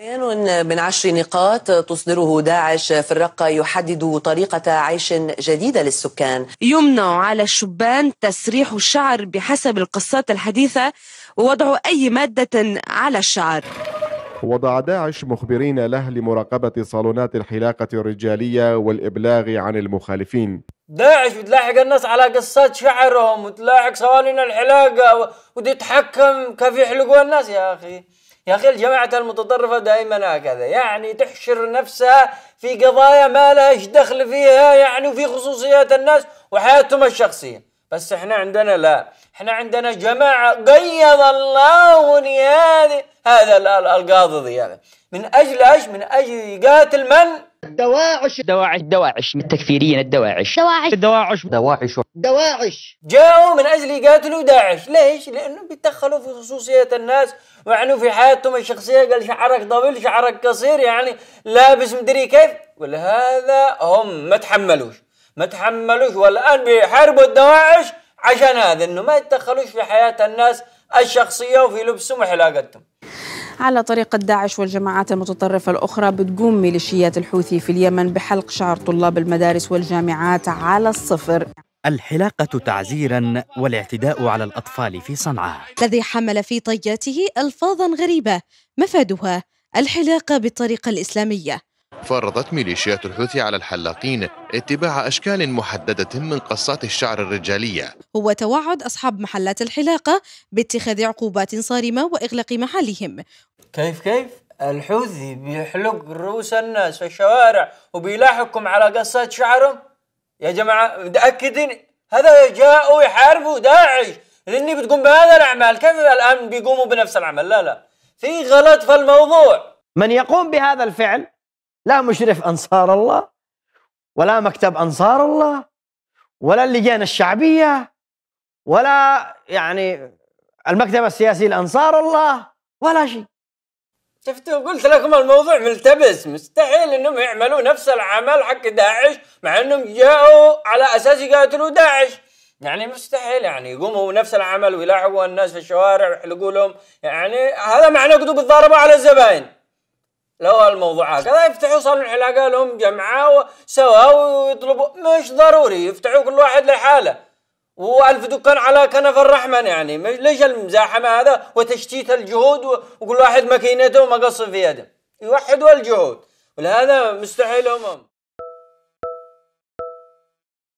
بيان من عشر نقاط تصدره داعش في الرقة يحدد طريقة عيش جديدة للسكان يمنع على الشبان تسريح الشعر بحسب القصات الحديثة ووضع أي مادة على الشعر وضع داعش مخبرين له لمراقبة صالونات الحلاقة الرجالية والإبلاغ عن المخالفين داعش بتلاحق الناس على قصات شعرهم وتلاحق صوالين الحلاقة وتتحكم كيف يحلقوا الناس يا أخي يا أخي الجماعة المتطرفة دائما هكذا يعني تحشر نفسها في قضايا ما لهاش دخل فيها يعني وفي خصوصيات الناس وحياتهم الشخصية بس احنا عندنا لا احنا عندنا جماعة قيض الله هذه هذا القاضي هذا من أجل أيش من أجل يقاتل من دواعش دواعش دواعش من التكفيريين الدواعش دواعش الدواعش دواعش دواعش جاءوا من اجل يقاتلوا داعش ليش لانهم بيتدخلوا في خصوصيه الناس وعنوا في حياتهم الشخصيه قال شعرك طويل شعرك قصير يعني لابس مدري كيف ولهذا هم ما تحملوش ما تحملوش والان بيحاربوا الدواعش عشان هذا انه ما يتدخلوش في حياه الناس الشخصيه وفي لبسهم وحلاقتهم على طريقة داعش والجماعات المتطرفة الأخرى بتقوم ميليشيات الحوثي في اليمن بحلق شعر طلاب المدارس والجامعات على الصفر الحلاقة تعزيرا والاعتداء على الأطفال في صنعاء الذي حمل في طياته ألفاظا غريبة مفادها الحلاقة بالطريقة الإسلامية فرضت ميليشيات الحوثي على الحلاقين اتباع أشكال محددة من قصات الشعر الرجالية هو توعد أصحاب محلات الحلاقة باتخاذ عقوبات صارمة وإغلاق محلهم كيف كيف؟ الحوثي بيحلق رؤوس الناس في الشوارع وبيلاحقكم على قصات شعرهم يا جماعة متأكدين هذا جاءوا يحاربوا داعش لأني بتقوم بهذا الأعمال كيف الآن بيقوموا بنفس العمل لا لا في غلط في الموضوع من يقوم بهذا الفعل لا مشرف أنصار الله ولا مكتب أنصار الله ولا اللجان الشعبية ولا يعني المكتب السياسي لأنصار الله ولا شيء شفتوا قلت لكم الموضوع ملتبس مستحيل انهم يعملوا نفس العمل حق داعش مع انهم جاءوا على اساس يقاتلوا داعش يعني مستحيل يعني يقوموا نفس العمل ويلاعبوا الناس في الشوارع ويحلقوا لهم يعني هذا معناه كتب الضربة على الزباين لو الموضوع هكذا يفتحوا صالون علاقة لهم جمعة سوا ويطلبوا مش ضروري يفتحوا كل واحد لحاله والف دكان على كنف الرحمن يعني ليش المزاحمه هذا وتشتيت الجهود وكل واحد ماكينته ومقص في يده يوحدوا الجهود ولهذا مستحيل هم